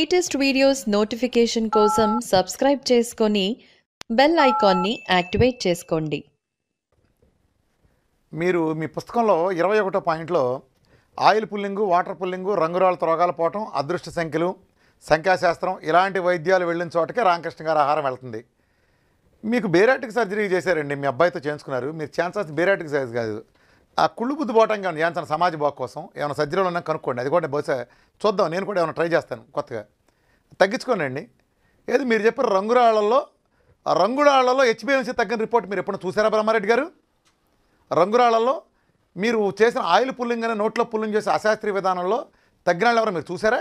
latest videos notification కోసం subscribe చేసుకొని bell ఐకాన్ని యాక్టివేట్ చేసుకోండి మీరు మీ పుస్తకంలో ఇరవై ఒకటో పాయింట్లో ఆయిల్ పుల్లింగు వాటర్ పుల్లింగు రంగురాళ్ళ త్రోగాల పోవటం అదృష్ట సంఖ్యలు సంఖ్యాశాస్త్రం ఇలాంటి వైద్యాలు వెళ్ళిన చోటకే రామకృష్ణ గారు ఆహారం వెళ్తుంది మీకు బేరాటిక్ సర్జరీ చేశారండి మీ అబ్బాయితో చేయించుకున్నారు మీరు ఛాన్సెస్ బేరాటిక్ సైజ్ కాదు ఆ కుళ్ళు బుద్ధి పోవటం కానీ ఏమైనా సమాజ బాగు కోసం ఏమైనా సజ్జలో ఉన్నా కనుక్కోండి అది కూడా బహుశా చూద్దాం నేను కూడా ఏమైనా ట్రై చేస్తాను కొత్తగా తగ్గించుకోనండి ఏది మీరు చెప్పిన రంగురాళ్లలో రంగురాళ్లలో హెచ్బిఎంసీ తగ్గిన రిపోర్ట్ మీరు ఎప్పుడు చూసారా బ్రహ్మారెడ్డి గారు రంగురాళ్లలో మీరు చేసిన ఆయిల్ పుల్లింగ్ అనే నోట్లో పుల్లింగ్ చేసే అశాస్త్రీయ విధానంలో తగ్గినాళ్ళు ఎవరు మీరు చూసారా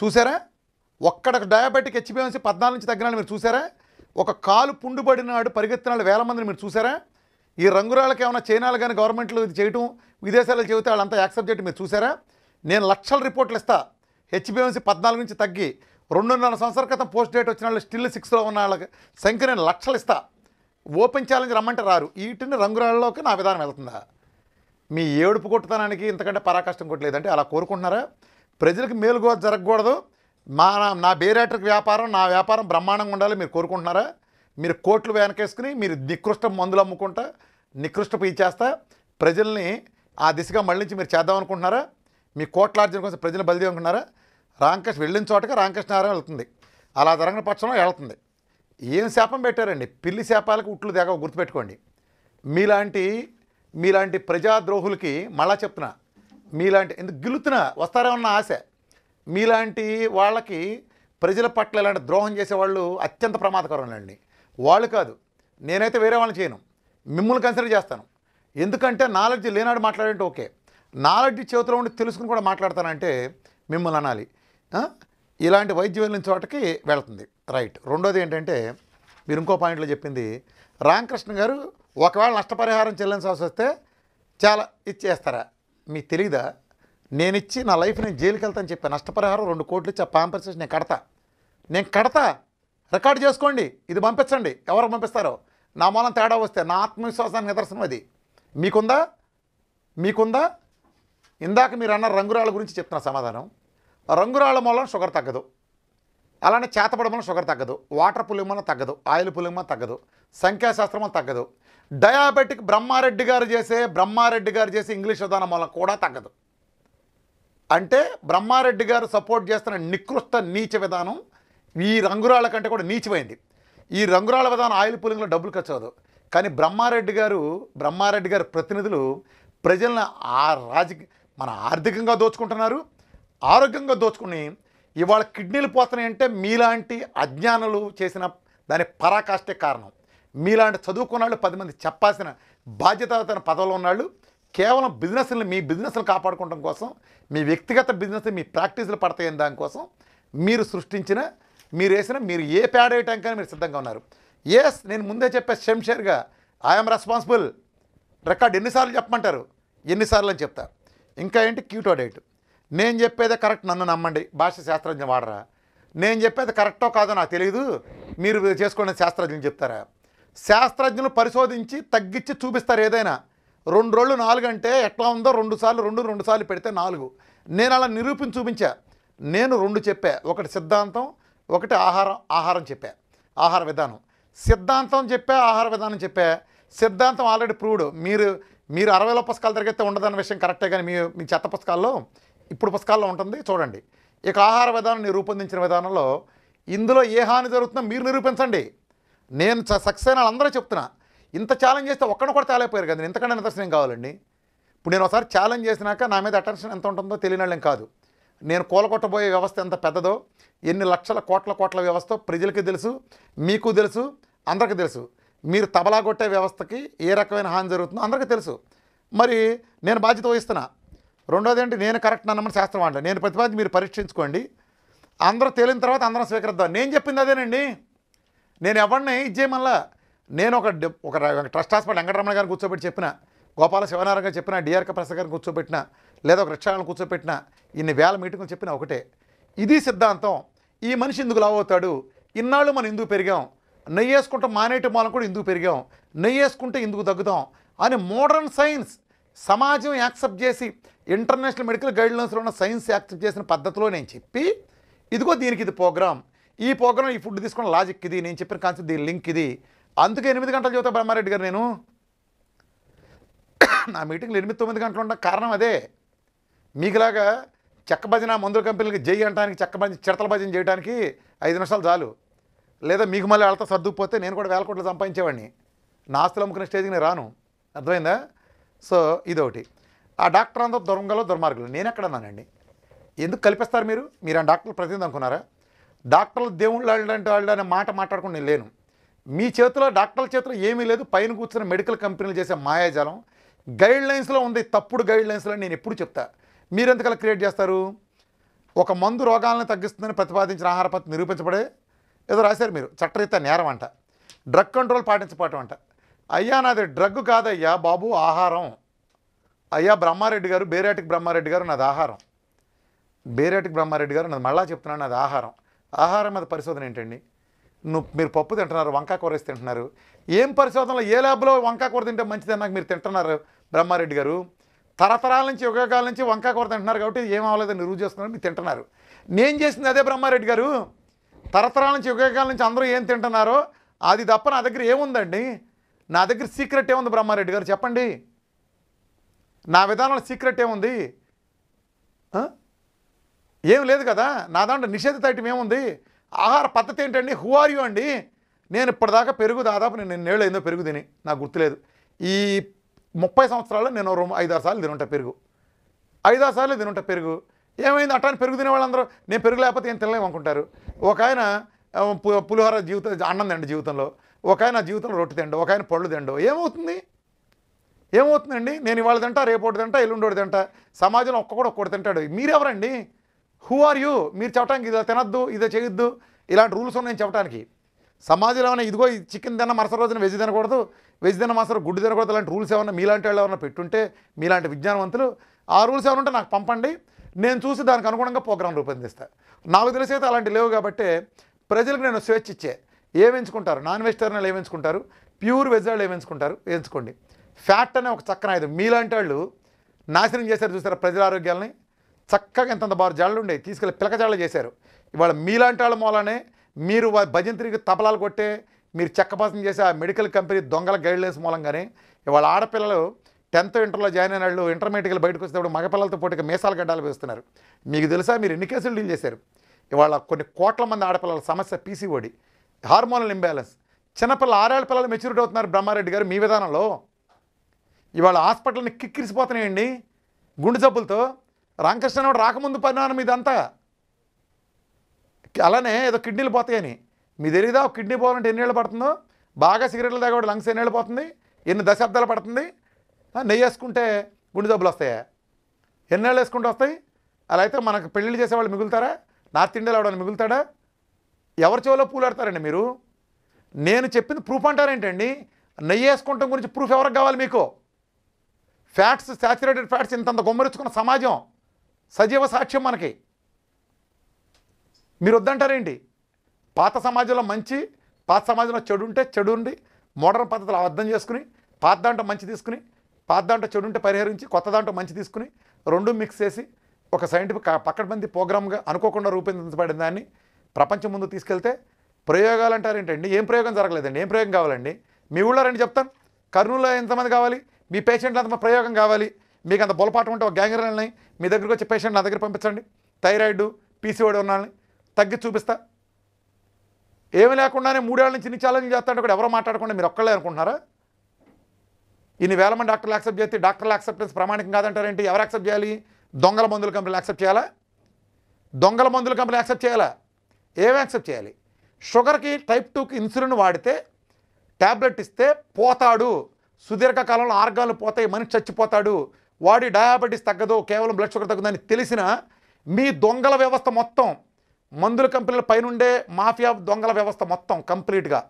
చూసారా ఒక్కడ డయాబెటిక్ హెచ్బిఎంసీ పద్నాలుగు నుంచి తగ్గినాళ్ళు మీరు చూసారా ఒక కాలు పుండుబడినాడు పరిగెత్తినాడు వేల మందిని మీరు చూసారా ఈ రంగురాళ్ళకి ఏమైనా చైనాలు కానీ గవర్నమెంట్లు ఇది చేయటం విదేశాల్లో చెబితే వాళ్ళంతా యాక్సెప్ట్ చేయటం మీరు చూసారా నేను లక్షల రిపోర్ట్లు ఇస్తా హెచ్బిఎంసీ పద్నాలుగు నుంచి తగ్గి రెండున్నర సంవత్సరాల క్రితం పోస్ట్ డేట్ వచ్చిన వాళ్ళు స్టిల్ సిక్స్లో ఉన్న వాళ్ళకి సంఖ్య నేను లక్షలు ఇస్తా ఓపెన్ ఛాలెంజ్ రమ్మంటే రారు వీటిని రంగురాళ్ళలోకి నా విధానం వెళ్తుందా మీ ఏడుపు కొట్టుతానానికి ఇంతకంటే పరాకష్టం కొట్టలేదంటే అలా కోరుకుంటున్నారా ప్రజలకు మేలుగో జరగకూడదు మా నా బేరేటర్కి వ్యాపారం నా వ్యాపారం బ్రహ్మాండంగా ఉండాలి మీరు కోరుకుంటున్నారా మీరు కోట్లు వెనకేసుకుని మీరు నికృష్ట మందులు అమ్ముకుంటా నికృష్ట చేస్తా ప్రజల్ని ఆ దిశగా మళ్ళించి మీరు చేద్దాం అనుకుంటున్నారా మీ కోట్లార్జన కోసం ప్రజలు బదిలీ అనుకుంటున్నారా రామకృష్ణ వెళ్ళిన చోటకి రామకృష్ణారాయణ వెళ్తుంది అలా జరగని పక్షంలో వెళ్తుంది ఏం శాపం పెట్టారండి పిల్లి శాపాలకు ఉట్లు దేగ గుర్తుపెట్టుకోండి మీలాంటి మీలాంటి ప్రజాద్రోహులకి మళ్ళా చెప్తున్నా మీలాంటి ఎందుకు గిలుతున్నా ఉన్న ఆశ మీలాంటి వాళ్ళకి ప్రజల పట్ల ఇలాంటి ద్రోహం చేసేవాళ్ళు అత్యంత ప్రమాదకరం అండి వాళ్ళు కాదు నేనైతే వేరే వాళ్ళని చేయను మిమ్మల్ని కన్సిడర్ చేస్తాను ఎందుకంటే నాలెడ్జ్ లేనాడు మాట్లాడంటే ఓకే నాలెడ్జ్ చేతిలో ఉండి తెలుసుకుని కూడా మాట్లాడతానంటే మిమ్మల్ని అనాలి ఇలాంటి వైద్యం వెళ్ళిన చోటకి వెళుతుంది రైట్ రెండోది ఏంటంటే మీరు ఇంకో పాయింట్లో చెప్పింది రామకృష్ణ గారు ఒకవేళ నష్టపరిహారం చెల్లించాల్సి వస్తే చాలా ఇచ్చేస్తారా మీకు తెలీదా నేను ఇచ్చి నా లైఫ్ నేను జైలుకి వెళ్తాను చెప్పాను నష్టపరిహారం రెండు కోట్లు ఇచ్చి ఆ నేను కడతా నేను కడతా రికార్డ్ చేసుకోండి ఇది పంపించండి ఎవరికి పంపిస్తారో నా మూలం తేడా వస్తే నా ఆత్మవిశ్వాసానికి నిదర్శనం అది మీకుందా మీకుందా ఇందాక మీరు అన్న రంగురాళ్ళ గురించి చెప్తున్న సమాధానం రంగురాళ్ళ మూలం షుగర్ తగ్గదు అలానే చేతపడి మూలం షుగర్ తగ్గదు వాటర్ పులిమన తగ్గదు ఆయిల్ పులిమూలం తగ్గదు సంఖ్యాశాస్త్రం తగ్గదు డయాబెటిక్ బ్రహ్మారెడ్డి గారు చేసే బ్రహ్మారెడ్డి గారు చేసే ఇంగ్లీష్ విధానం మూలం కూడా తగ్గదు అంటే బ్రహ్మారెడ్డి గారు సపోర్ట్ చేస్తున్న నికృష్ట నీచ విధానం ఈ రంగురాళ్ళ కంటే కూడా నీచిపోయింది ఈ రంగురాళ్ళ విధానం ఆయిల్ పూలింగ్లో డబ్బులు ఖర్చు అవ్వదు కానీ బ్రహ్మారెడ్డి గారు బ్రహ్మారెడ్డి గారి ప్రతినిధులు ప్రజలను ఆ రాజకీయ మన ఆర్థికంగా దోచుకుంటున్నారు ఆరోగ్యంగా దోచుకుని ఇవాళ కిడ్నీలు పోతున్నాయంటే మీలాంటి అజ్ఞానులు చేసిన దాని పరాకాష్టే కారణం మీలాంటి చదువుకున్న వాళ్ళు పది మంది చెప్పాల్సిన బాధ్యత తన పదవిలో ఉన్నాళ్ళు కేవలం బిజినెస్ని మీ బిజినెస్ని కాపాడుకోవడం కోసం మీ వ్యక్తిగత బిజినెస్ మీ ప్రాక్టీసులు పడతాయని దానికోసం మీరు సృష్టించిన మీరు వేసిన మీరు ఏ ప్యాడ్ వేయటానికి కానీ మీరు సిద్ధంగా ఉన్నారు ఎస్ నేను ముందే చెప్పే షంషేర్గా ఐఎమ్ రెస్పాన్సిబుల్ రికార్డ్ ఎన్నిసార్లు చెప్పమంటారు ఎన్నిసార్లు అని చెప్తా ఇంకా ఏంటి క్యూటో డైట్ నేను చెప్పేదే కరెక్ట్ నన్ను నమ్మండి భాష శాస్త్రజ్ఞ వాడరా నేను చెప్పేది కరెక్టో కాదో నాకు తెలియదు మీరు చేసుకోండి శాస్త్రజ్ఞులు చెప్తారా శాస్త్రజ్ఞులు పరిశోధించి తగ్గించి చూపిస్తారు ఏదైనా రెండు రోజులు నాలుగు అంటే ఎట్లా ఉందో రెండు సార్లు రెండు రెండు సార్లు పెడితే నాలుగు నేను అలా నిరూపించి చూపించా నేను రెండు చెప్పా ఒకటి సిద్ధాంతం ఒకటి ఆహారం ఆహారం చెప్పా ఆహార విధానం సిద్ధాంతం చెప్పా ఆహార విధానం చెప్పా సిద్ధాంతం ఆల్రెడీ ప్రూవ్డ్ మీరు మీరు అరవైలో పుస్తకాలు తిరిగితే ఉండదన్న విషయం కరెక్టే కానీ మీ మీ చెత్త పుస్తకాల్లో ఇప్పుడు పుస్తకాల్లో ఉంటుంది చూడండి ఇక ఆహార విధానం రూపొందించిన విధానంలో ఇందులో ఏ హాని జరుగుతుందో మీరు నిరూపించండి నేను సక్సెస్ అందరూ చెప్తున్నా ఇంత ఛాలెంజ్ చేస్తే ఒక్కడిని కూడా తేలైపోయారు కదా ఇంతకన్నా నిదర్శనం కావాలండి ఇప్పుడు నేను ఒకసారి ఛాలెంజ్ చేసినాక నా మీద అటెన్షన్ ఎంత ఉంటుందో తెలియనళ్ళం కాదు నేను కూలగొట్టబోయే వ్యవస్థ ఎంత పెద్దదో ఎన్ని లక్షల కోట్ల కోట్ల వ్యవస్థ ప్రజలకి తెలుసు మీకు తెలుసు అందరికీ తెలుసు మీరు తబలా కొట్టే వ్యవస్థకి ఏ రకమైన హాని జరుగుతుందో అందరికీ తెలుసు మరి నేను బాధ్యత వహిస్తున్నా రెండోది ఏంటి నేను కరెక్ట్ అన్నమని శాస్త్రం అంటే నేను ప్రతిపాదించి మీరు పరీక్షించుకోండి అందరూ తేలిన తర్వాత అందరం స్వీకరిద్దాం నేను చెప్పింది అదేనండి నేను ఎవరిని ఇచ్చేయమల్లా నేను ఒక ఒక ట్రస్ట్ హాస్పిటల్ వెంకటరమణ గారిని కూర్చోబెట్టి చెప్పిన గోపాల శివనారాయణ గారు చెప్పిన డిఆర్క ప్రసాద్ గారిని కూర్చోబెట్టిన లేదా ఒక రిక్షాలను కూర్చోబెట్టిన ఇన్ని వేల మీటింగులు చెప్పిన ఒకటే ఇది సిద్ధాంతం ఈ మనిషి ఎందుకు లావవుతాడు ఇన్నాళ్ళు మనం ఎందుకు పెరిగాం నెయ్యి వేసుకుంటే మానేటి మూలం కూడా ఎందుకు పెరిగాం నెయ్యి వేసుకుంటే ఎందుకు తగ్గుదాం అని మోడర్న్ సైన్స్ సమాజం యాక్సెప్ట్ చేసి ఇంటర్నేషనల్ మెడికల్ గైడ్లైన్స్లో ఉన్న సైన్స్ యాక్సెప్ట్ చేసిన పద్ధతిలో నేను చెప్పి ఇదిగో దీనికి ఇది ప్రోగ్రామ్ ఈ ప్రోగ్రామ్ ఈ ఫుడ్ తీసుకున్న లాజిక్ ఇది నేను చెప్పిన కాన్సెప్ట్ దీని లింక్ ఇది అందుకే ఎనిమిది గంటలు చదువుతా బ్రహ్మారెడ్డి గారు నేను నా మీటింగ్లు ఎనిమిది తొమ్మిది గంటలు ఉన్న కారణం అదే మీకులాగా చెక్క భజన మందుల కంపెనీలకి జై అంటానికి చెక్క భజన చిడతల భజన చేయడానికి ఐదు నిమిషాలు చాలు లేదా మీకు మళ్ళీ వెళ్తా సర్దుకుపోతే నేను కూడా వేల కోట్లు సంపాదించేవాడిని నా ఆస్తులు అమ్ముకునే స్టేజ్కి నేను రాను అర్థమైందా సో ఇదొకటి ఆ డాక్టర్ అంతా దొరంగలో దుర్మార్గులు నేను ఎక్కడన్నానండి ఎందుకు కల్పిస్తారు మీరు మీరు ఆ డాక్టర్లు ప్రతినిధి అనుకున్నారా డాక్టర్లు దేవుళ్ళు వాళ్ళంటే వాళ్ళు అనే మాట మాట్లాడకుండా నేను లేను మీ చేతిలో డాక్టర్ల చేతిలో ఏమీ లేదు పైన కూర్చున్న మెడికల్ కంపెనీలు చేసే మాయాజాలం గైడ్ లైన్స్లో ఉంది తప్పుడు గైడ్ లైన్స్లో నేను ఎప్పుడు చెప్తాను మీరెందుకలా క్రియేట్ చేస్తారు ఒక మందు రోగాలను తగ్గిస్తుందని ప్రతిపాదించిన ఆహార పద్ధతి నిరూపించబడే ఏదో రాశారు మీరు చట్టరీత నేరం అంట డ్రగ్ కంట్రోల్ పాటించపోవటం అంట అయ్యా నాది డ్రగ్ కాదయ్యా బాబు ఆహారం అయ్యా బ్రహ్మారెడ్డి గారు బేరేటికి బ్రహ్మారెడ్డి గారు నాది ఆహారం బేరేటికి బ్రహ్మారెడ్డి గారు నాది మళ్ళా చెప్తున్నాను నాది ఆహారం ఆహారం మీద పరిశోధన ఏంటండి నువ్వు మీరు పప్పు తింటున్నారు వంకాయ కూర తింటున్నారు ఏం పరిశోధనలో ఏ ల్యాబ్లో వంకాయ కూర తింటే మంచిదని నాకు మీరు తింటున్నారు బ్రహ్మారెడ్డి గారు తరతరాల నుంచి యుగకాల నుంచి వంకాయ కొరత తింటున్నారు కాబట్టి ఏం అని రుజువు మీరు తింటున్నారు నేను చేసింది అదే బ్రహ్మారెడ్డి గారు తరతరాల నుంచి యుగకాల నుంచి అందరూ ఏం తింటున్నారో అది తప్ప నా దగ్గర ఏముందండి నా దగ్గర సీక్రెట్ ఏముంది బ్రహ్మారెడ్డి గారు చెప్పండి నా విధానంలో సీక్రెట్ ఏముంది ఏం లేదు కదా నా దాంట్లో నిషేధిత ఐటమ్ ఏముంది ఆహార పద్ధతి ఏంటండి హూ ఆర్ యూ అండి నేను ఇప్పటిదాకా పెరుగు దాదాపు నేను నేళ్ళు ఏందో పెరుగు తిని నాకు గుర్తులేదు ఈ ముప్పై నేను రూమ్ ఐదారు సార్లు తినుంటా పెరుగు ఐదారు సార్లు తినుంటా పెరుగు ఏమైంది అట్లా పెరుగు తినే వాళ్ళందరూ నేను పెరుగు లేకపోతే ఏం తినలేము అనుకుంటారు ఒక ఆయన పులిహోర జీవితం అన్నం తిండి జీవితంలో ఒక ఆయన జీవితంలో రొట్టె తిండు ఒక ఆయన పళ్ళు తిండు ఏమవుతుంది ఏమవుతుందండి నేను ఇవాళ తింటా రేపోటి తింటా ఎల్లుండోటి తింటా సమాజంలో ఒక్కొక్కడు ఒక్కటి తింటాడు మీరెవరండి హూ ఆర్ యూ మీరు చెప్పడానికి ఇది తినద్దు ఇదే చేయొద్దు ఇలాంటి రూల్స్ ఉన్నాయని చెప్పడానికి సమాజంలో ఏమైనా ఇదిగో చికెన్ తిన్న మరుసటి రోజున వెజ్ తినకూడదు వెజ్ తిన్న మరుసరి గుడ్డు తినకూడదు అలాంటి రూల్స్ ఏమైనా మీలాంటి వాళ్ళు ఏమైనా పెట్టుంటే మీలాంటి విజ్ఞానవంతులు ఆ రూల్స్ ఏమైనా ఉంటే నాకు పంపండి నేను చూసి దానికి అనుగుణంగా ప్రోగ్రాం రూపొందిస్తా నాకు తెలిసి అయితే అలాంటి లేవు కాబట్టి ప్రజలకు నేను స్వేచ్ఛ ఇచ్చే ఏమించుకుంటారు నాన్ వెజిటేరియన్లు ఏమించుకుంటారు ప్యూర్ వెజ్ వాళ్ళు ఏమించుకుంటారు ఎంచుకోండి ఫ్యాట్ అనే ఒక చక్కన ఆయుధం మీలాంటి వాళ్ళు నాశనం చేశారు చూసారు ప్రజల ఆరోగ్యాలని చక్కగా ఇంతంత బారు జాళ్ళు ఉండేవి తీసుకెళ్ళి పిలక జాళ్ళు చేశారు ఇవాళ మీలాంటి వాళ్ళ మూలానే మీరు భజన తిరిగి తబలాలు కొట్టే మీరు చెక్కపాసం చేసే ఆ మెడికల్ కంపెనీ దొంగల గైడ్లైన్స్ మూలంగానే ఇవాళ ఆడపిల్లలు టెన్త్ ఇంటర్లో జాయిన్ అయిన వాళ్ళు ఇంటర్మీడియట్కి బయటకు వచ్చేటప్పుడు మగపిల్లలతో పోటీకి మేసాలు గడ్డాలు వేస్తున్నారు మీకు తెలుసా మీరు ఎన్ని కేసులు డీల్ చేశారు ఇవాళ కొన్ని కోట్ల మంది ఆడపిల్లల సమస్య పీసీఓడి హార్మోనల్ ఇంబ్యాలెన్స్ చిన్నపిల్ల ఆరేళ్ళ పిల్లలు మెచ్యూరిటీ అవుతున్నారు బ్రహ్మారెడ్డి గారు మీ విధానంలో ఇవాళ హాస్పిటల్ని కిక్కిరిసిపోతున్నాయండి గుండె జబ్బులతో రామకృష్ణ రాకముందు పరిణామం ఇదంతా అలానే ఏదో కిడ్నీలు పోతాయని మీ తెలియదా ఒక కిడ్నీ పోవాలంటే ఎన్నేళ్ళు పడుతుందో బాగా సిగరెట్లు తాగబడి లంగ్స్ ఎన్నేళ్ళు పోతుంది ఎన్ని దశాబ్దాలు పడుతుంది నెయ్యి వేసుకుంటే గుండె జబ్బులు వస్తాయా ఎన్నేళ్ళు వేసుకుంటూ వస్తాయి అలా అయితే మనకు పెళ్ళిళ్ళు చేసేవాళ్ళు మిగులుతారా నార్త్ ఇండియాలో ఎవడని మిగులుతాడా ఎవరి చెవిలో పూలాడతారండి మీరు నేను చెప్పింది ప్రూఫ్ అంటారేంటండి నెయ్యి వేసుకోవటం గురించి ప్రూఫ్ ఎవరికి కావాలి మీకు ఫ్యాట్స్ శాచురేటెడ్ ఫ్యాట్స్ ఇంతంత గొమ్మరించుకున్న సమాజం సజీవ సాక్ష్యం మనకి మీరు వద్దంటారేంటి పాత సమాజంలో మంచి పాత సమాజంలో చెడు ఉంటే చెడు ఉండి మోడర్న్ పద్ధతులు అర్థం చేసుకుని పాత దాంట్లో మంచి తీసుకుని పాత దాంట్లో చెడు ఉంటే పరిహరించి కొత్త దాంట్లో మంచి తీసుకుని రెండు మిక్స్ చేసి ఒక సైంటిఫిక్ పక్కన మంది ప్రోగ్రామ్గా అనుకోకుండా రూపొందించబడిన దాన్ని ప్రపంచం ముందు తీసుకెళ్తే ప్రయోగాలు అంటారేంటండి ఏం ప్రయోగం జరగలేదండి ఏం ప్రయోగం కావాలండి మీ ఊళ్ళో రండి చెప్తాను కర్నూలులో ఎంతమంది కావాలి మీ పేషెంట్లు అంత ప్రయోగం కావాలి మీకు అంత బొలపాటు ఉంటే ఒక గ్యాంగ్రైన్ మీ దగ్గరకు వచ్చి పేషెంట్ నా దగ్గర పంపించండి థైరాయిడ్ పీసీఓడి ఉన్నాలని తగ్గి చూపిస్తా ఏమి లేకుండానే మూడేళ్ల నుంచి ఇన్ని ఛాలెంజ్ చేస్తాడు కూడా ఎవరో మాట్లాడకుండా మీరు ఒక్కళ్ళే అనుకుంటున్నారా ఇన్ని వేల మంది డాక్టర్లు యాక్సెప్ట్ చేస్తే డాక్టర్ల యాక్సెప్టెన్స్ ప్రామాణికం కాదంటారేంటి ఎవరు యాక్సెప్ట్ చేయాలి దొంగల మందుల కంపెనీలు యాక్సెప్ట్ చేయాలా దొంగల మందుల కంపెనీలు యాక్సెప్ట్ చేయాలా ఏమి యాక్సెప్ట్ చేయాలి షుగర్కి టైప్ టూకి ఇన్సులిన్ వాడితే ట్యాబ్లెట్ ఇస్తే పోతాడు సుదీర్ఘకాలంలో ఆర్గాన్లు పోతాయి మనిషి చచ్చిపోతాడు వాడి డయాబెటీస్ తగ్గదు కేవలం బ్లడ్ షుగర్ తగ్గదని తెలిసిన మీ దొంగల వ్యవస్థ మొత్తం మందుల కంపెనీల పైనుండే మాఫియా దొంగల వ్యవస్థ మొత్తం కంప్లీట్గా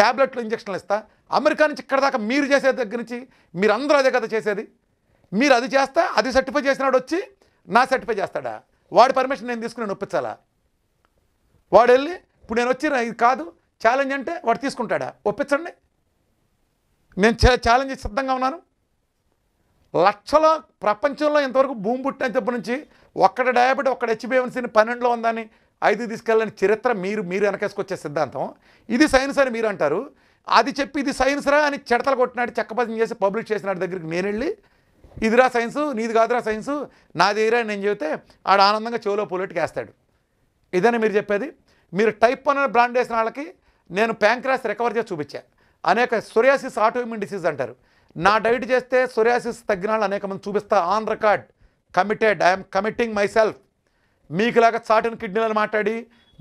ట్యాబ్లెట్లు ఇంజక్షన్లు ఇస్తా అమెరికా నుంచి ఇక్కడ దాకా మీరు చేసే దగ్గర నుంచి మీరందరూ అదే కదా చేసేది మీరు అది చేస్తా అది సర్టిఫై చేసినాడు వచ్చి నా సర్టిఫై చేస్తాడా వాడి పర్మిషన్ నేను తీసుకుని ఒప్పించాలా వాడు వెళ్ళి ఇప్పుడు నేను వచ్చి ఇది కాదు ఛాలెంజ్ అంటే వాడు తీసుకుంటాడా ఒప్పించండి నేను ఛాలెంజ్ సిద్ధంగా ఉన్నాను లక్షల ప్రపంచంలో ఇంతవరకు భూమి పుట్టిన చెప్పు నుంచి ఒక్కడ డయాబెటీ ఒక్కడ హెచ్బిఎన్సీని పన్నెండులో ఉందని ఐదు తీసుకెళ్ళని చరిత్ర మీరు మీరు వెనకేసుకొచ్చే సిద్ధాంతం ఇది సైన్స్ అని మీరు అంటారు అది చెప్పి ఇది సైన్స్ రా అని చెడతలు కొట్టినాడు చెక్కపదం చేసి పబ్లిష్ చేసినాడు దగ్గరికి నేను వెళ్ళి ఇదిరా సైన్సు నీది కాదురా సైన్సు నాదిరా నేను చెబితే ఆడ ఆనందంగా చెవులో పొలెట్కి వేస్తాడు ఇదని మీరు చెప్పేది మీరు టైప్ వన్ బ్రాండ్ వేసిన వాళ్ళకి నేను ప్యాంక్రాస్ రికవర్ చేసి చూపించా అనేక సొరియాసిస్ ఆటోఇమ్యూన్ డిసీజ్ అంటారు నా డైట్ చేస్తే సొరియాసిస్ తగ్గిన వాళ్ళు అనేక మంది చూపిస్తా on record committed I'm committing myself మీకులాగా చాటును కిడ్నీలను మాట్లాడి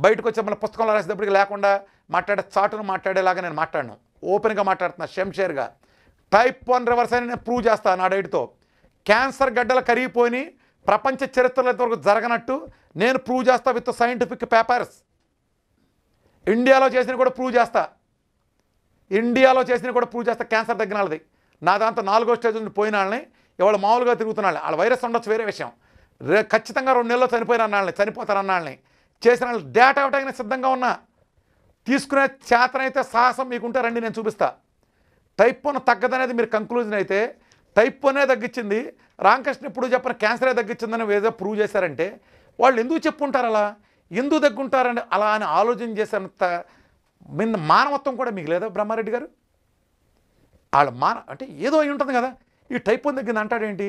బయటకు వచ్చి మన పుస్తకంలో రాసేటప్పటికి లేకుండా మాట్లాడే చాటును మాట్లాడేలాగా నేను మాట్లాడను ఓపెన్గా మాట్లాడుతున్నా షెంషేర్గా టైప్ వన్ రివర్స్ అని నేను ప్రూవ్ చేస్తాను నా డైట్తో క్యాన్సర్ గడ్డలు కరిగిపోయి ప్రపంచ చరిత్రలో వరకు జరగనట్టు నేను ప్రూవ్ చేస్తా విత్ సైంటిఫిక్ పేపర్స్ ఇండియాలో చేసిన కూడా ప్రూవ్ చేస్తా ఇండియాలో చేసిన కూడా ప్రూవ్ చేస్తా క్యాన్సర్ తగ్గినది నా దాంతో నాలుగో స్టేజ్ నుంచి పోయిన వాళ్ళని ఇవాళ మామూలుగా తిరుగుతున్న వాళ్ళ వైరస్ ఉండొచ్చు వేరే విషయం రే ఖచ్చితంగా రెండు నెలల్లో చనిపోయిన అన్నాళ్ళని చనిపోతారు అన్నాళ్ళని చేసిన వాళ్ళు డేటా ఇవ్వడానికి సిద్ధంగా ఉన్నా తీసుకునే చేతనైతే సాహసం మీకుంటే రండి నేను చూపిస్తా టైప్ వన్ తగ్గదనేది మీరు కంక్లూజన్ అయితే టైప్ వనే తగ్గించింది రామకృష్ణ ఇప్పుడు చెప్పిన క్యాన్సరే తగ్గించిందని ఏదో ప్రూవ్ చేశారంటే వాళ్ళు ఎందుకు చెప్పుంటారు అలా ఎందుకు తగ్గుంటారండి అలా అని ఆలోచన చేసినంత మిన్న మానవత్వం కూడా మీకు లేదా బ్రహ్మారెడ్డి గారు వాళ్ళ మాన అంటే ఏదో అయి ఉంటుంది కదా ఈ టైప్ వన్ తగ్గింది అంటాడేంటి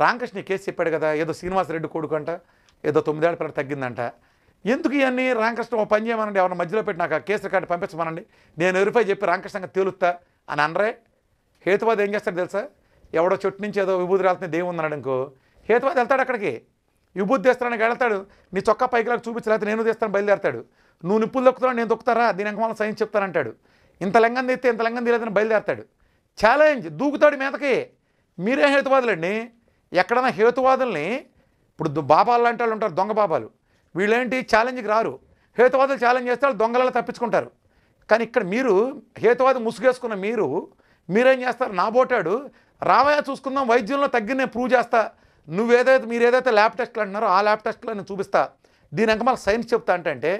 రామకృష్ణ కేసు చెప్పాడు కదా ఏదో శ్రీనివాసరెడ్డి కొడుకు అంట ఏదో తొమ్మిదేళ్ళ పిల్లలు తగ్గిందంట ఎందుకు ఇవన్నీ రామకృష్ణ ఓ పని చేయమనండి ఎవరైనా మధ్యలో పెట్టి నాకు కేసు రికార్డు పంపించమనండి నేను ఎవరిపై చెప్పి రామకృష్ణంగా తేలుస్తా అని అనరే హేతువాది ఏం చేస్తాడు తెలుసా ఎవడో చెట్టు నుంచి ఏదో విభూతి రాలుతుంది దేవుని అన్నాడు ఇంకో హేతువాది వెళ్తాడు అక్కడికి విభూతి తీస్తానని వెళ్తాడు నీ చొక్కా లాగా చూపించలేకపోతే నేను తెస్తాను బయలుదేరతాడు నువ్వు నిప్పులు దొక్కుతున్నావు నేను దొక్కుతారా దీని అంకమాల సైన్స్ చెప్తానంటాడు ఇంత లెంగం తెస్తే ఇంత లెంగం తీయలేదని బయలుదేరతాడు ఛాలెంజ్ దూకుతాడు మీదకి మీరే హేతువాదులండి ఎక్కడన్నా హేతువాదుల్ని ఇప్పుడు బాబాలు లాంటి వాళ్ళు ఉంటారు దొంగ బాబాలు వీళ్ళేంటి ఛాలెంజ్కి రారు హేతువాదులు ఛాలెంజ్ చేస్తే వాళ్ళు దొంగలలో తప్పించుకుంటారు కానీ ఇక్కడ మీరు హేతువాది ముసుగేసుకున్న మీరు మీరేం చేస్తారు నా బోటాడు రావయా చూసుకుందాం వైద్యంలో తగ్గి నేను ప్రూవ్ చేస్తా నువ్వేదైతే మీరు ఏదైతే ల్యాబ్ టెస్ట్లు అంటున్నారో ఆ ల్యాబ్ టెస్ట్లో నేను చూపిస్తా దీని అంక మాకు సైన్స్ చెప్తా అంటే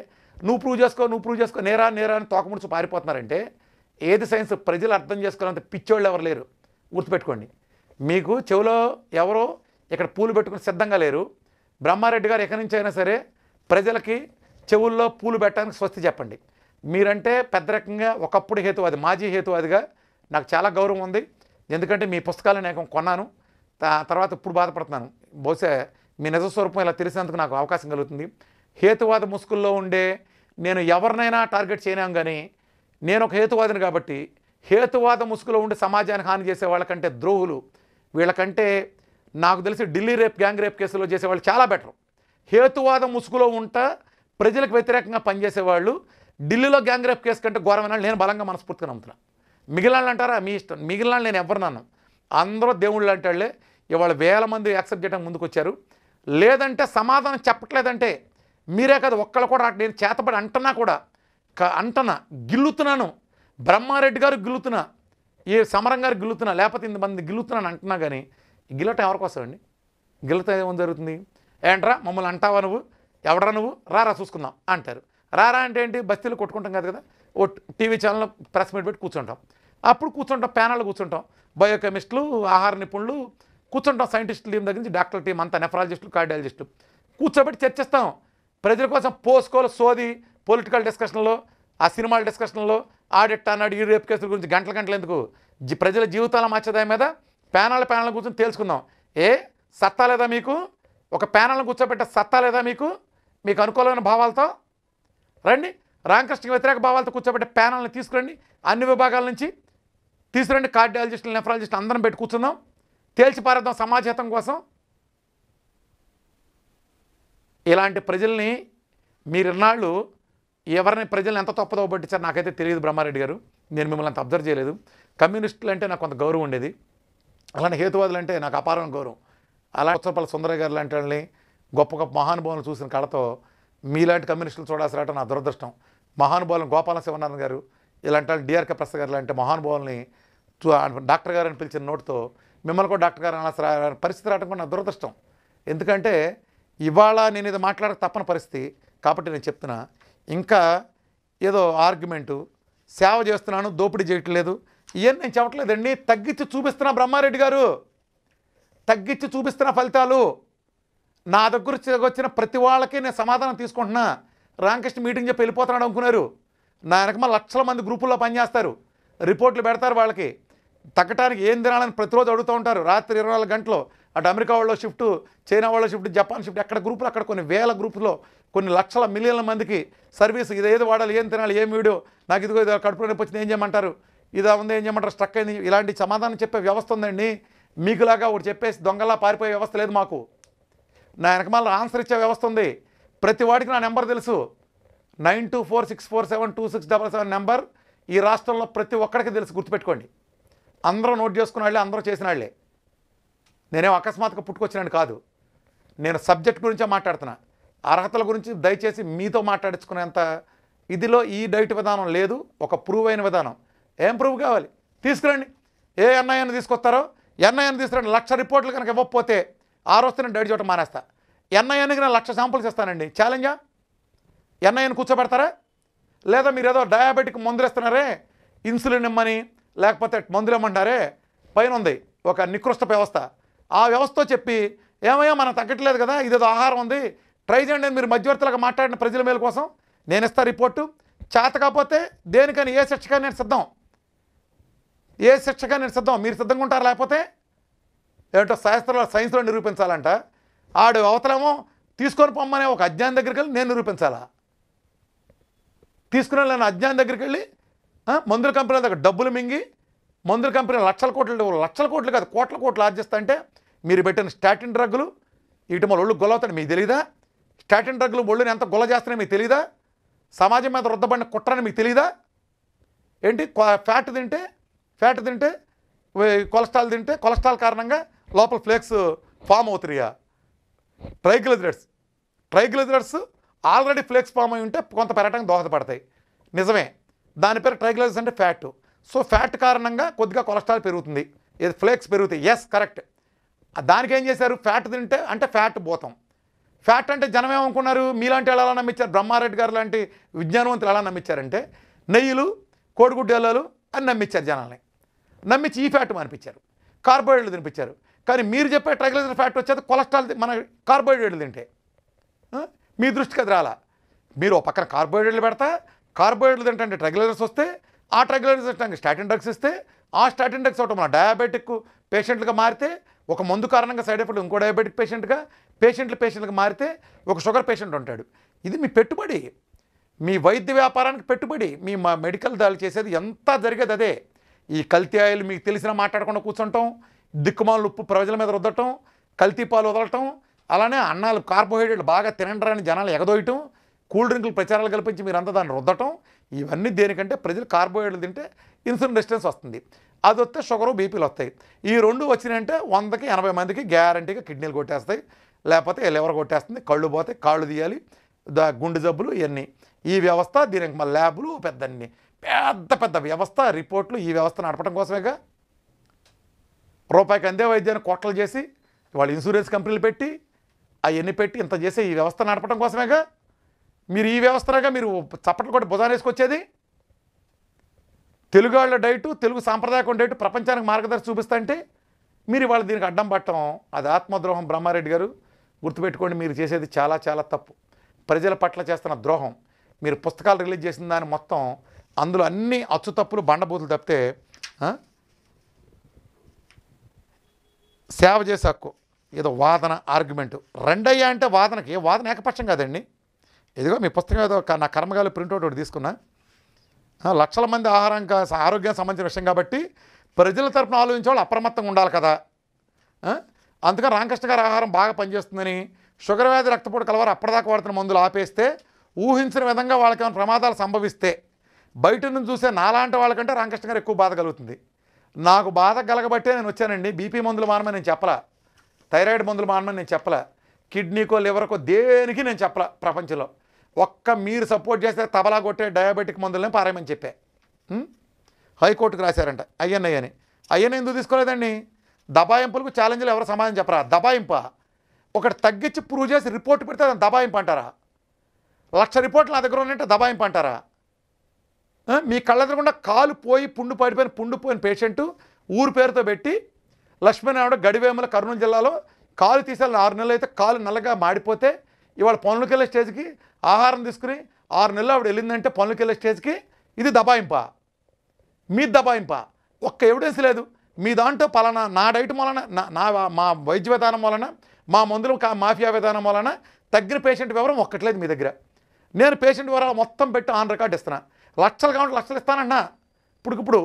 నువ్వు ప్రూవ్ చేసుకో నువ్వు ప్రూవ్ చేసుకో నేరా నేరా అని తోకముడుచు పారిపోతున్నారంటే ఏది సైన్స్ ప్రజలు అర్థం చేసుకోవాలంత పిచ్చోళ్ళు ఎవరు లేరు గుర్తుపెట్టుకోండి మీకు చెవిలో ఎవరో ఇక్కడ పూలు పెట్టుకుని సిద్ధంగా లేరు బ్రహ్మారెడ్డి గారు ఎక్కడి నుంచి అయినా సరే ప్రజలకి చెవుల్లో పూలు పెట్టడానికి స్వస్తి చెప్పండి మీరంటే పెద్ద రకంగా ఒకప్పుడు హేతువాది మాజీ హేతువాదిగా నాకు చాలా గౌరవం ఉంది ఎందుకంటే మీ పుస్తకాలు నేను కొన్నాను తర్వాత ఇప్పుడు బాధపడుతున్నాను బహుశా మీ నిజస్వరూపం ఇలా తెలిసినందుకు నాకు అవకాశం కలుగుతుంది హేతువాద ముసుగుల్లో ఉండే నేను ఎవరినైనా టార్గెట్ చేయనాం కానీ నేను ఒక హేతువాదిని కాబట్టి హేతువాద ముసుగులో ఉండి సమాజానికి హాని చేసే వాళ్ళకంటే ద్రోహులు వీళ్ళకంటే నాకు తెలిసి ఢిల్లీ రేప్ గ్యాంగ్ రేప్ కేసులో చేసేవాళ్ళు చాలా బెటర్ హేతువాదం ముసుగులో ఉంటా ప్రజలకు వ్యతిరేకంగా పనిచేసేవాళ్ళు ఢిల్లీలో గ్యాంగ్ రేప్ కేసు కంటే ఘోరమైన నేను బలంగా మనస్ఫూర్తిగా నమ్ముతున్నా మిగిలిన అంటారా మీ ఇష్టం మిగిలిన నేను ఎవరినన్నాను అందరూ దేవుళ్ళు అంటాళ్ళే ఇవాళ వేల మంది యాక్సెప్ట్ చేయడానికి ముందుకు వచ్చారు లేదంటే సమాధానం చెప్పట్లేదంటే మీరే కదా ఒక్కళ్ళు కూడా నేను చేతపడి అంటున్నా కూడా అంటనా గిల్లుతున్నాను బ్రహ్మారెడ్డి గారు గిల్లుతున్నా ఏ సమరం గారు గిల్లుతున్నా లేకపోతే ఇంతమంది గిల్లుతున్నాను అంటున్నా కానీ గిల్లటం ఎవరికోసమండి గిల్లటం ఏమో జరుగుతుంది ఏంట్రా మమ్మల్ని అంటావా నువ్వు ఎవడరా నువ్వు రారా చూసుకుందాం అంటారు రారా అంటే ఏంటి బస్తీలు కొట్టుకుంటాం కదా కదా ఓ టీవీ ఛానల్ ప్రెస్ మీట్ పెట్టి కూర్చుంటాం అప్పుడు కూర్చుంటాం ప్యానల్ కూర్చుంటాం బయోకెమిస్ట్లు ఆహార నిపుణులు కూర్చుంటాం సైంటిస్టు టీం దగ్గర నుంచి డాక్టర్ టీం అంతా నెఫరాలజిస్టులు కార్డియాలజిస్టులు కూర్చోబెట్టి చర్చిస్తాం ప్రజల కోసం పోస్కోలు సోది పొలిటికల్ డిస్కషన్లో ఆ సినిమాల డిస్కషన్లో ఆడిట్ అన్నాడు ఈ రేపు కేసుల గురించి గంటల గంటలు ఎందుకు ప్రజల జీవితాల మార్చేదాని మీద ప్యానల్ ప్యానల్ కూర్చొని తెలుసుకుందాం ఏ సత్తా లేదా మీకు ఒక ప్యానల్ని కూర్చోబెట్టే సత్తా లేదా మీకు మీకు అనుకూలమైన భావాలతో రండి రామకృష్ణకి వ్యతిరేక భావాలతో కూర్చోబెట్టే ప్యానల్ని తీసుకురండి అన్ని విభాగాల నుంచి తీసుకురండి కార్డియాలజిస్టులు నెఫ్రాలజిస్టులు అందరం పెట్టి కూర్చుందాం తేల్చిపారేద్దాం సమాజహితం కోసం ఇలాంటి ప్రజల్ని మీరిన్నాళ్ళు ఎవరిని ప్రజలను ఎంత తప్పుదో పట్టించారు నాకైతే తెలియదు బ్రహ్మారెడ్డి గారు నేను మిమ్మల్ని అంత అబ్జర్వ్ చేయలేదు కమ్యూనిస్టులు అంటే నాకు కొంత గౌరవం ఉండేది అలానే హేతువాదులు అంటే నాకు అపారం గౌరవం అలా ఉత్సవపల్లి సుందరయ్య గారు లాంటి వాళ్ళని గొప్ప గొప్ప మహానుభావులను చూసిన కళతో మీలాంటి కమ్యూనిస్టులు చూడాల్సి రావటం నా దురదృష్టం మహానుభావులు గోపాల శివనారాయణ గారు ఇలాంటి వాళ్ళు డిఆర్కే ప్రసాద్ గారు లాంటి మహానుభావుల్ని డాక్టర్ గారు అని పిలిచిన నోటుతో మిమ్మల్ని కూడా డాక్టర్ గారు అనాల్సిన పరిస్థితి రావడం కూడా నా దురదృష్టం ఎందుకంటే ఇవాళ నేను ఇది మాట్లాడక తప్పని పరిస్థితి కాబట్టి నేను చెప్తున్నా ఇంకా ఏదో ఆర్గ్యుమెంటు సేవ చేస్తున్నాను దోపిడీ చేయట్లేదు ఇవన్నీ నేను చెప్పట్లేదండి తగ్గించి చూపిస్తున్నా బ్రహ్మారెడ్డి గారు తగ్గించి చూపిస్తున్న ఫలితాలు నా దగ్గర వచ్చిన ప్రతి వాళ్ళకి నేను సమాధానం తీసుకుంటున్నా రామకృష్ణ మీటింగ్ చెప్పి వెళ్ళిపోతున్నాడు అనుకున్నారు నా వెనకమా లక్షల మంది గ్రూపుల్లో పనిచేస్తారు రిపోర్ట్లు పెడతారు వాళ్ళకి తగ్గటానికి ఏం తినాలని ప్రతిరోజు అడుగుతూ ఉంటారు రాత్రి ఇరవై గంటలు అటు అమెరికా వాళ్ళ షిఫ్ట్ చైనా వాళ్ళ షిఫ్ట్ జపాన్ షిఫ్ట్ అక్కడ గ్రూపులు అక్కడ కొన్ని వేల గ్రూపులో కొన్ని లక్షల మిలియన్ల మందికి సర్వీస్ ఇది ఏది వాడాలి ఏం తినాలి ఏం వీడియో నాకు ఇదిగో ఇది కడుపు నొప్పి వచ్చింది ఏం చేయమంటారు ఇదా ఉంది ఏం చేయమంటారు స్ట్రక్ అయింది ఇలాంటి సమాధానం చెప్పే వ్యవస్థ ఉందండి మీకులాగా ఒకటి చెప్పేసి దొంగలా పారిపోయే వ్యవస్థ లేదు మాకు నా వెనక మళ్ళీ ఆన్సర్ ఇచ్చే వ్యవస్థ ఉంది ప్రతి వాడికి నా నెంబర్ తెలుసు nine two four six four seven two six double seven number ఈ రాష్ట్రంలో ప్రతి ఒక్కడికి తెలుసు గుర్తుపెట్టుకోండి అందరూ నోట్ చేసుకున్న వాళ్ళే అందరూ చేసిన వాళ్ళే నేనేం అకస్మాత్తుగా పుట్టుకొచ్చినాను కాదు నేను సబ్జెక్ట్ గురించే మాట్లాడుతున్నా అర్హతల గురించి దయచేసి మీతో మాట్లాడించుకునేంత ఇదిలో ఈ డైట్ విధానం లేదు ఒక ప్రూవ్ అయిన విధానం ఏం ప్రూవ్ కావాలి తీసుకురండి ఏ ఎన్ఐఎన్ తీసుకొస్తారో ఎన్ఐఎన్ తీసుకురండి లక్ష రిపోర్ట్లు కనుక ఇవ్వకపోతే ఆ రోజు నేను డైట్ చూడటం మానేస్తా ఎన్ఐఎన్కి నేను లక్ష శాంపుల్స్ ఇస్తానండి ఛాలెంజా ఎన్ఐఎన్ కూర్చోబెడతారా లేదా మీరు ఏదో డయాబెటిక్ మందులు ఇస్తున్నారే ఇన్సులిన్ ఇమ్మని లేకపోతే మందులు ఇమ్మంటారే పైన ఉంది ఒక నికృష్ట వ్యవస్థ ఆ వ్యవస్థతో చెప్పి ఏమయ్యా మనం తగ్గట్లేదు కదా ఇదేదో ఆహారం ఉంది ట్రై చేయండి మీరు మధ్యవర్తులకు మాట్లాడిన ప్రజల మేల కోసం నేను ఇస్తా రిపోర్టు చేత కాకపోతే దేనికని ఏ శిక్షగా నేను సిద్ధం ఏ శిక్షగా నేను సిద్ధం మీరు సిద్ధంగా ఉంటారు లేకపోతే ఏంటో శాస్త్రంలో సైన్స్లో నిరూపించాలంట ఆడు అవతలేమో తీసుకొని పొమ్మనే ఒక అజ్ఞానం దగ్గరికి వెళ్ళి నేను నిరూపించాలా తీసుకుని వెళ్ళిన అజ్ఞానం దగ్గరికి వెళ్ళి మందుల కంపెనీల దగ్గర డబ్బులు మింగి మందుల కంపెనీలు లక్షల కోట్లు లక్షల కోట్లు కాదు కోట్ల కోట్లు ఆర్జిస్తా అంటే మీరు పెట్టిన స్టాటిన్ డ్రగ్లు ఇటు మా ఒళ్ళు గొలవుతాడు మీకు తెలీదా స్టాటిన్ డ్రగ్లు ఒళ్ళుని ఎంత గొల్ల చేస్తున్నాయి మీకు తెలీదా సమాజం మీద రుద్దబడిన కుట్రని మీకు తెలీదా ఏంటి ఫ్యాట్ తింటే ఫ్యాట్ తింటే కొలెస్ట్రాల్ తింటే కొలెస్ట్రాల్ కారణంగా లోపల ఫ్లేక్స్ ఫామ్ అవుతున్నాయా triglycerides triglycerides already flakes form అయి ఉంటే కొంత పెరగడానికి దోహదపడతాయి నిజమే దాని పేరు ట్రైగ్లిజరైడ్స్ అంటే ఫ్యాట్ సో ఫ్యాట్ కారణంగా కొద్దిగా కొలెస్ట్రాల్ పెరుగుతుంది ఇది ఫ్లేక్స్ పెరుగుతాయి ఎస్ కరెక్ట్ దానికి ఏం చేశారు ఫ్యాట్ తింటే అంటే ఫ్యాట్ పోతాం ఫ్యాట్ అంటే జనం ఏమనుకున్నారు మీలాంటి వాళ్ళు ఎలా నమ్మించారు బ్రహ్మారెడ్డి గారు లాంటి విజ్ఞానవంతులు ఎలా నమ్మించారంటే నెయ్యిలు కోడిగుడ్డేలాలు అని నమ్మించారు జనాల్ని నమ్మించి ఈ ఫ్యాట్ అనిపించారు కార్బోహైడ్రేట్లు తినిపించారు కానీ మీరు చెప్పే ట్రైగ్లైజర్ ఫ్యాట్ వచ్చేది కొలెస్ట్రాల్ మన కార్బోహైడ్రేట్లు తింటే మీ దృష్టి అది మీరు ఒక పక్కన కార్బోహైడ్రేట్లు పెడతా కార్బోహైడ్రేట్లు తింటే ట్రైగ్లైజర్స్ వస్తే ఆ ట్రైగ్లైజర్స్ స్టాటిన్ డ్రగ్స్ ఇస్తే ఆ స్టాటిన్ డ్రగ్స్ ఒకటి మన డయాబెటిక్ పేషెంట్లుగా మారితే ఒక మందు కారణంగా సైడ్ ఎఫెక్ట్ ఇంకో డయాబెటిక్ పేషెంట్గా పేషెంట్లు పేషెంట్లకు మారితే ఒక షుగర్ పేషెంట్ ఉంటాడు ఇది మీ పెట్టుబడి మీ వైద్య వ్యాపారానికి పెట్టుబడి మీ మా మెడికల్ దాలు చేసేది ఎంత జరిగేది అదే ఈ కల్తీ ఆయిల్ మీకు తెలిసినా మాట్లాడకుండా కూర్చుంటాం దిక్కుమాలు ఉప్పు ప్రజల మీద రుద్దటం కల్తీ పాలు వదలటం అలానే అన్నాలు కార్బోహైడ్రేట్లు బాగా తినండి జనాలు ఎగదోయటం కూల్ డ్రింకులు ప్రచారాలు కల్పించి మీరు అంతా దాన్ని రుద్దటం ఇవన్నీ దేనికంటే ప్రజలు కార్బోహైడ్రేట్లు తింటే ఇన్సులిన్ రెసిస్టెన్స్ వస్తుంది అది వస్తే షుగరు బీపీలు వస్తాయి ఈ రెండు వచ్చినాయంటే వందకి ఎనభై మందికి గ్యారంటీగా కిడ్నీలు కొట్టేస్తాయి లేకపోతే లివర్ కొట్టేస్తుంది కళ్ళు పోతే కాళ్ళు తీయాలి దా గుండె జబ్బులు ఇవన్నీ ఈ వ్యవస్థ దీనికి మా ల్యాబులు పెద్ద పెద్ద పెద్ద వ్యవస్థ రిపోర్ట్లు ఈ వ్యవస్థ నడపడం కోసమేగా రూపాయికి అందే వైద్యాన్ని కోట్లు చేసి వాళ్ళు ఇన్సూరెన్స్ కంపెనీలు పెట్టి అవన్నీ పెట్టి ఇంత చేసి ఈ వ్యవస్థ నడపడం కోసమేగా మీరు ఈ వ్యవస్థనగా మీరు చప్పట్లు కూడా భుజాన్ని వేసుకొచ్చేది తెలుగు వాళ్ళ డైటు తెలుగు సాంప్రదాయకం డైటు ప్రపంచానికి మార్గదర్శి చూపిస్తా అంటే మీరు ఇవాళ దీనికి అడ్డం పట్టడం అది ఆత్మద్రోహం బ్రహ్మారెడ్డి గారు గుర్తుపెట్టుకోండి మీరు చేసేది చాలా చాలా తప్పు ప్రజల పట్ల చేస్తున్న ద్రోహం మీరు పుస్తకాలు రిలీజ్ చేసిన దాన్ని మొత్తం అందులో అన్ని అచ్చు తప్పులు బండబూతులు తప్పితే సేవ చేసే హక్కు ఏదో వాదన ఆర్గ్యుమెంటు రెండయ్యా అంటే వాదనకి వాదన ఏకపక్షం కాదండి ఇదిగో మీ పుస్తకం ఏదో నా కర్మగాలి ప్రింట్అవుట్ ఒకటి తీసుకున్నా లక్షల మంది ఆహారం ఆరోగ్యం సంబంధించిన విషయం కాబట్టి ప్రజల తరఫున ఆలోచించే వాళ్ళు అప్రమత్తంగా ఉండాలి కదా అందుకని రామకృష్ణ గారి ఆహారం బాగా పనిచేస్తుందని షుగర్ వ్యాధి రక్తపోటు కలవారు అప్పటిదాకా వాడుతున్న మందులు ఆపేస్తే ఊహించిన విధంగా వాళ్ళకి ఏమైనా ప్రమాదాలు సంభవిస్తే బయట నుంచి చూసే నాలాంటి వాళ్ళకంటే రామకృష్ణ గారు ఎక్కువ బాధ కలుగుతుంది నాకు బాధ కలగబట్టే నేను వచ్చానండి బీపీ మందులు మానమని నేను చెప్పలా థైరాయిడ్ మందులు మానమని నేను చెప్పలా కిడ్నీకో లివర్కో దేనికి నేను చెప్పలా ప్రపంచంలో ఒక్క మీరు సపోర్ట్ చేస్తే తబలా కొట్టే డయాబెటిక్ మందులని పారాయమని చెప్పే హైకోర్టుకు రాశారంట అయ్యన్నయ్య అని అయ్యన్న ఎందుకు తీసుకోలేదండి దబాయింపులకు ఛాలెంజ్లు ఎవరు సమాధానం చెప్పరా దబాయింప ఒకటి తగ్గించి ప్రూవ్ చేసి రిపోర్ట్ పెడితే దాన్ని దబాయింపు అంటారా లక్ష రిపోర్ట్లు నా దగ్గర ఉన్నట్టు దబాయింపు అంటారా మీ కళ్ళ ఎదురకుండా కాలు పోయి పుండు పడిపోయిన పుండు పోయిన పేషెంటు ఊరు పేరుతో పెట్టి లక్ష్మీనారాయణ గడివేముల కర్నూలు జిల్లాలో కాలు తీసేయాలని ఆరు నెలలు అయితే కాలు నల్లగా మాడిపోతే ఇవాళ పనులకెళ్ళే స్టేజ్కి ఆహారం తీసుకుని ఆరు నెలలు ఆవిడ వెళ్ళిందంటే పనులకు వెళ్ళే స్టేజ్కి ఇది దబాయింప మీ దబాయింప ఒక్క ఎవిడెన్స్ లేదు మీ దాంట్లో పలానా నా డైట్ వలన నా మా వైద్య విధానం వలన మా మందులు మాఫియా విధానం వలన తగ్గిన పేషెంట్ వివరం ఒక్కట్లేదు మీ దగ్గర నేను పేషెంట్ వివరాలు మొత్తం పెట్టి ఆన్ రికార్డ్ ఇస్తున్నా లక్షలు కావాలి లక్షలు ఇస్తానన్నా ఇప్పుడుకిప్పుడు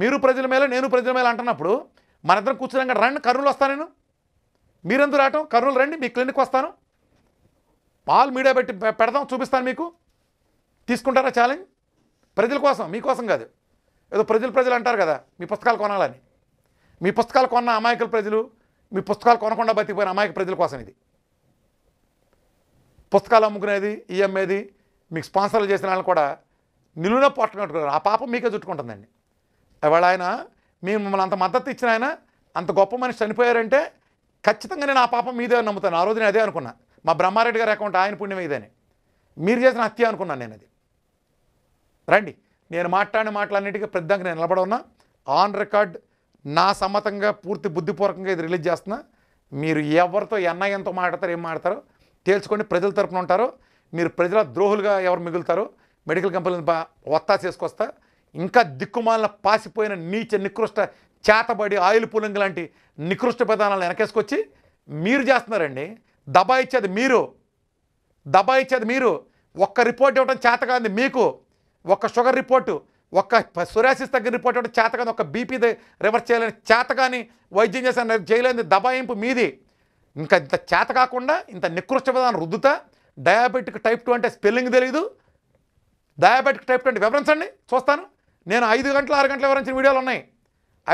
మీరు ప్రజల మేలే నేను ప్రజల మేలే అంటున్నప్పుడు మన ఇద్దరం కూర్చున్నాక రండి కర్నూలు వస్తాను నేను మీరెందుకు రావటం కర్నూలు రండి మీ క్లినిక్ వస్తాను పాలు మీడియా పెట్టి పెడదాం చూపిస్తాను మీకు తీసుకుంటారా ఛాలెంజ్ ప్రజల కోసం మీకోసం కాదు ఏదో ప్రజలు ప్రజలు అంటారు కదా మీ పుస్తకాలు కొనాలని మీ పుస్తకాలు కొన్న అమాయకుల ప్రజలు మీ పుస్తకాలు కొనకుండా బతికిపోయిన అమాయక ప్రజల కోసం ఇది పుస్తకాలు అమ్ముకునేది ఈఎంఏది మీకు స్పాన్సర్లు చేసిన వాళ్ళు కూడా నిలువున పట్టుకుంటున్నారు ఆ పాపం మీకే చుట్టుకుంటుందండి ఇవాళ ఆయన మీరు మిమ్మల్ని అంత మద్దతు ఇచ్చిన ఆయన అంత గొప్ప మనిషి చనిపోయారంటే ఖచ్చితంగా నేను ఆ పాపం మీదే నమ్ముతాను ఆ రోజు నేను అదే అనుకున్నా మా బ్రహ్మారెడ్డి గారి అకౌంట్ ఆయన పుణ్యం ఇదని మీరు చేసిన హత్య అనుకున్నాను నేను అది రండి నేను మాట్లాడిన మాటలన్నిటికీ పెద్దగా నేను నిలబడున్నా ఆన్ రికార్డ్ నా సమ్మతంగా పూర్తి బుద్ధిపూర్వకంగా ఇది రిలీజ్ చేస్తున్నా మీరు ఎవరితో ఎంతో మాట్లాడతారు ఏం మాట్లాడతారో తేల్చుకొని ప్రజల తరపున ఉంటారు మీరు ప్రజల ద్రోహులుగా ఎవరు మిగులుతారు మెడికల్ కంపెనీ వత్తా చేసుకొస్తా ఇంకా దిక్కుమాలన పాసిపోయిన నీచ నికృష్ట చేతబడి ఆయిల్ పులింగ్ లాంటి నికృష్ట విధానాలు వెనకేసుకొచ్చి మీరు చేస్తున్నారండి దబా ఇచ్చేది మీరు దబా ఇచ్చేది మీరు ఒక్క రిపోర్ట్ ఇవ్వడం చేతకాంది మీకు ఒక్క షుగర్ రిపోర్టు ఒక్క సురాసిస్ తగ్గిన రిపోర్ట్ ఇవ్వడం కానీ ఒక బీపీ రివర్స్ చేయలేని కానీ వైద్యం చేసిన చేయలేని దబాయింపు మీది ఇంకా ఇంత చేత కాకుండా ఇంత నికృష్ట విధానం రుద్దుతా డయాబెటిక్ టైప్ టూ అంటే స్పెల్లింగ్ తెలియదు డయాబెటిక్ టైప్ టూ అంటే వివరించండి చూస్తాను నేను ఐదు గంటల ఆరు గంటల వివరించిన వీడియోలు ఉన్నాయి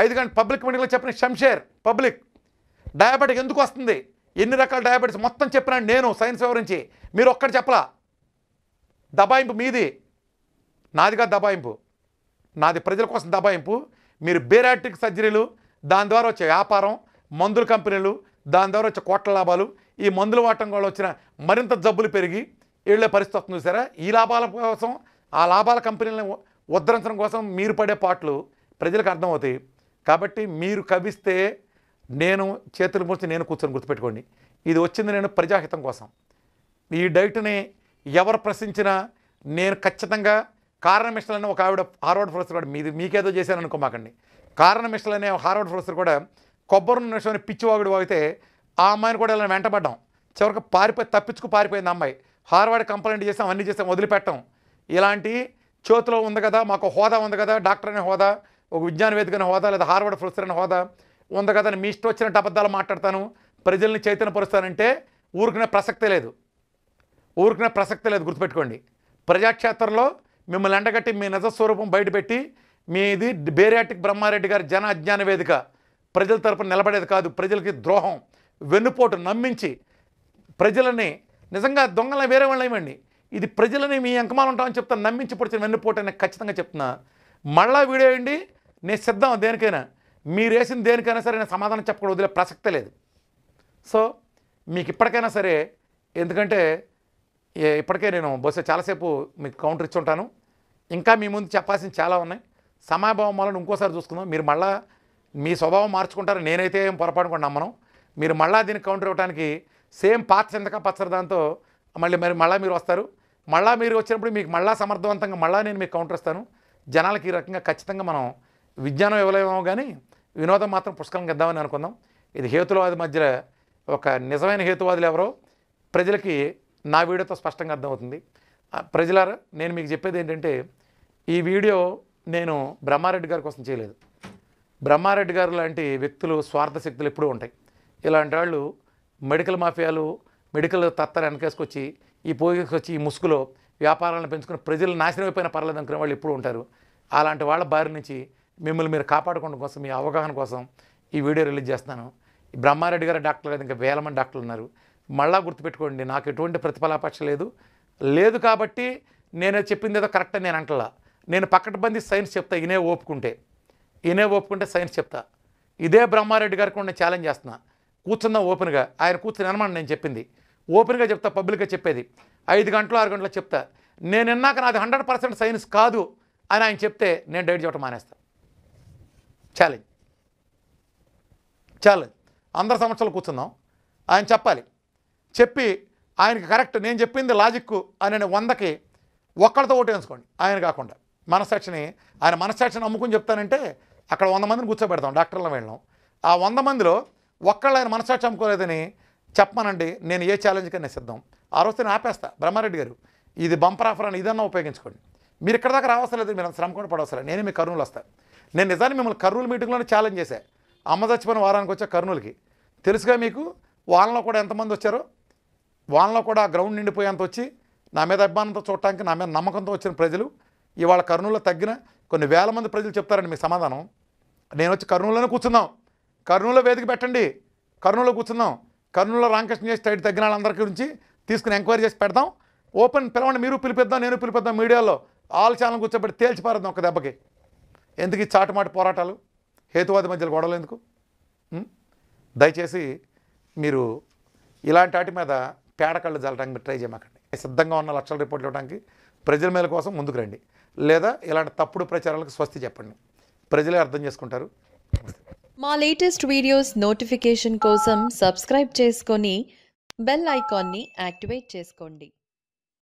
ఐదు గంటల పబ్లిక్ మీడియాలో చెప్పిన షంషేర్ పబ్లిక్ డయాబెటిక్ ఎందుకు వస్తుంది ఎన్ని రకాల డయాబెటీస్ మొత్తం చెప్పినాను నేను సైన్స్ వివరించి మీరు ఒక్కటి చెప్పలా దబాయింపు మీది నాదిగా దబాయింపు నాది ప్రజల కోసం దబాయింపు మీరు బేరాటిక్ సర్జరీలు దాని ద్వారా వచ్చే వ్యాపారం మందుల కంపెనీలు దాని ద్వారా వచ్చే కోట్ల లాభాలు ఈ మందులు వాడటం వల్ల వచ్చిన మరింత జబ్బులు పెరిగి వీళ్ళే పరిస్థితి వస్తుంది సరే ఈ లాభాల కోసం ఆ లాభాల కంపెనీలను ఉద్ధరించడం కోసం మీరు పడే పాటలు ప్రజలకు అర్థమవుతాయి కాబట్టి మీరు కవిస్తే నేను చేతులు మూసి నేను కూర్చొని గుర్తుపెట్టుకోండి ఇది వచ్చింది నేను ప్రజాహితం కోసం ఈ డైట్ని ఎవరు ప్రశ్నించినా నేను ఖచ్చితంగా కారణమిష్టలని ఒక ఆవిడ హార్వర్డ్ ప్రొఫెసర్ కూడా మీది మీకేదో చేశాను అనుకోమాకండి కారణమిష్టలు అనే హార్వర్డ్ ప్రొఫెసర్ కూడా కొబ్బరి నిమిషం పిచ్చివాగుడు వాగితే ఆ అమ్మాయిని కూడా ఇలా వెంటబడ్డాం చివరికి పారిపోయి తప్పించుకు పారిపోయింది అమ్మాయి హార్వర్డ్ కంప్లైంట్ చేసాం అన్నీ చేసాం వదిలిపెట్టాం ఇలాంటి చేతిలో ఉంది కదా మాకు హోదా ఉంది కదా డాక్టర్ అనే హోదా ఒక విజ్ఞానవేదిక అనే హోదా లేదా హార్వర్డ్ ప్రొఫెసర్ అనే హోదా ఉంది కదా మీ ఇష్టం వచ్చినట్టు అబద్ధాలు మాట్లాడతాను ప్రజల్ని చైతన్యపరుస్తానంటే ఊరికిన ప్రసక్తే లేదు ఊరికిన ప్రసక్తే లేదు గుర్తుపెట్టుకోండి ప్రజాక్షేత్రంలో మిమ్మల్ని ఎండగట్టి మీ నిజస్వరూపం బయటపెట్టి మీది బేరియాటిక్ బ్రహ్మారెడ్డి గారి జన అజ్ఞాన వేదిక ప్రజల తరపున నిలబడేది కాదు ప్రజలకి ద్రోహం వెన్నుపోటు నమ్మించి ప్రజలని నిజంగా దొంగలని వేరే వాళ్ళు ఇవ్వండి ఇది ప్రజలని మీ ఎంకమాలు ఉంటామని చెప్తాను నమ్మించి పొడిచిన వెన్నుపోటు అని ఖచ్చితంగా చెప్తున్నా మళ్ళా వీడియో అండి నేను సిద్ధం దేనికైనా మీరు వేసిన దేనికైనా సరే నేను సమాధానం చెప్పకూడదు వదిలే ప్రసక్తి లేదు సో మీకు ఇప్పటికైనా సరే ఎందుకంటే ఇప్పటికే నేను బహుశా చాలాసేపు మీకు కౌంటర్ ఇచ్చి ఉంటాను ఇంకా మీ ముందు చెప్పాల్సింది చాలా ఉన్నాయి సమయభావం వలన ఇంకోసారి చూసుకుందాం మీరు మళ్ళా మీ స్వభావం మార్చుకుంటారు నేనైతే ఏం పొరపాటు కూడా నమ్మను మీరు మళ్ళా దీనికి కౌంటర్ ఇవ్వడానికి సేమ్ పాత చింతక పచ్చరు దాంతో మళ్ళీ మరి మళ్ళీ మీరు వస్తారు మళ్ళీ మీరు వచ్చినప్పుడు మీకు మళ్ళీ సమర్థవంతంగా మళ్ళీ నేను మీకు కౌంటర్ ఇస్తాను జనాలకి ఈ రకంగా ఖచ్చితంగా మనం విజ్ఞానం ఇవ్వలేమో కానీ వినోదం మాత్రం పుష్కలంగా ఇద్దామని అనుకుందాం ఇది హేతులవాది మధ్య ఒక నిజమైన హేతువాదులు ఎవరో ప్రజలకి నా వీడియోతో స్పష్టంగా అర్థమవుతుంది ప్రజలారా నేను మీకు చెప్పేది ఏంటంటే ఈ వీడియో నేను బ్రహ్మారెడ్డి గారి కోసం చేయలేదు బ్రహ్మారెడ్డి గారు లాంటి వ్యక్తులు స్వార్థ శక్తులు ఎప్పుడూ ఉంటాయి ఇలాంటి వాళ్ళు మెడికల్ మాఫియాలు మెడికల్ తత్తర వెనకేసుకొచ్చి ఈ పోగేసుకొచ్చి ఈ ముసుగులో వ్యాపారాలను పెంచుకుని ప్రజలు నాశనం అయిపోయిన పర్లేదు అనుకునే వాళ్ళు ఎప్పుడూ ఉంటారు అలాంటి వాళ్ళ బారి నుంచి మిమ్మల్ని మీరు కాపాడుకోవడం కోసం మీ అవగాహన కోసం ఈ వీడియో రిలీజ్ చేస్తున్నాను బ్రహ్మారెడ్డి గారు డాక్టర్ లేదు ఇంకా వేల మంది డాక్టర్లు ఉన్నారు మళ్ళా గుర్తుపెట్టుకోండి నాకు ఎటువంటి ప్రతిఫలాపక్ష లేదు లేదు కాబట్టి నేను చెప్పింది ఏదో కరెక్ట్ నేను అంటలా నేను బంది సైన్స్ చెప్తా ఇనే ఓపుకుంటే ఇనే ఓపుకుంటే సైన్స్ చెప్తా ఇదే బ్రహ్మారెడ్డి గారికి నేను ఛాలెంజ్ చేస్తున్నా కూర్చుందాం ఓపెన్గా ఆయన కూర్చుని అనమాట నేను చెప్పింది ఓపెన్గా చెప్తా పబ్లిక్గా చెప్పేది ఐదు గంటలు ఆరు గంటలు చెప్తా నేను నాది హండ్రెడ్ పర్సెంట్ సైన్స్ కాదు అని ఆయన చెప్తే నేను డైట్ చేయటం మానేస్తాను ఛాలెంజ్ ఛాలెంజ్ అందరి సమస్యలు కూర్చుందాం ఆయన చెప్పాలి చెప్పి ఆయనకి కరెక్ట్ నేను చెప్పింది లాజిక్ అని వందకి ఒక్కడితో ఓటు వేసుకోండి ఆయన కాకుండా మనస్సాక్షిని ఆయన మనస్సాక్షిని అమ్ముకుని చెప్తానంటే అక్కడ వంద మందిని కూర్చోబెడతాం డాక్టర్లను వెళ్ళాం ఆ వంద మందిలో ఒక్కళ్ళు ఆయన మనస్సాక్షి అమ్ముకోలేదని చెప్పనండి నేను ఏ కన్నా సిద్ధం ఆ రోజు నేను ఆపేస్తా బ్రహ్మారెడ్డి గారు ఇది బంపర్ ఆఫర్ అని ఇదన్నా ఉపయోగించుకోండి మీరు ఇక్కడ దాకా లేదు మీరు శ్రమ కూడా పడవసలేదు నేనే మీ కరువులు వస్తాను నేను నిజాన్ని మిమ్మల్ని కర్నూలు మీటింగ్లోనే ఛాలెంజ్ చేశాను అమ్మ చచ్చిపోయిన వారానికి వచ్చా కర్నూలుకి తెలుసుగా మీకు వాళ్ళలో కూడా ఎంతమంది వచ్చారో వాళ్ళలో కూడా గ్రౌండ్ నిండిపోయేంత వచ్చి నా మీద అభిమానంతో చూడటానికి నా మీద నమ్మకంతో వచ్చిన ప్రజలు ఇవాళ కర్నూలులో తగ్గిన కొన్ని వేల మంది ప్రజలు చెప్తారండి మీకు సమాధానం నేను వచ్చి కర్నూలులోనే కూర్చుందాం కర్నూలులో వేదిక పెట్టండి కర్నూలులో కూర్చుందాం కర్నూలులో రామకృష్ణ చేసి స్టైట్ తగ్గిన వాళ్ళందరి గురించి తీసుకుని ఎంక్వైరీ చేసి పెడదాం ఓపెన్ పిలవండి మీరు పిలిపిద్దాం నేను పిలిపిద్దాం మీడియాలో ఆల్ ఛానల్ కూర్చోబెట్టి తేల్చిపారదాం ఒక దెబ్బకి ఎందుకు ఈ చాటుమాటు పోరాటాలు హేతువాది మధ్యలో గొడవలు ఎందుకు దయచేసి మీరు ఇలాంటి వాటి మీద పేడకళ్ళు జల్లడానికి ట్రై చేయమాకండి సిద్ధంగా ఉన్న లక్షల రిపోర్ట్లు ఇవ్వడానికి ప్రజల మేల కోసం ముందుకు రండి లేదా ఇలాంటి తప్పుడు ప్రచారాలకు స్వస్తి చెప్పండి ప్రజలే అర్థం చేసుకుంటారు మా లేటెస్ట్ వీడియోస్ నోటిఫికేషన్ కోసం సబ్స్క్రైబ్ చేసుకొని బెల్ ఐకాన్ని యాక్టివేట్ చేసుకోండి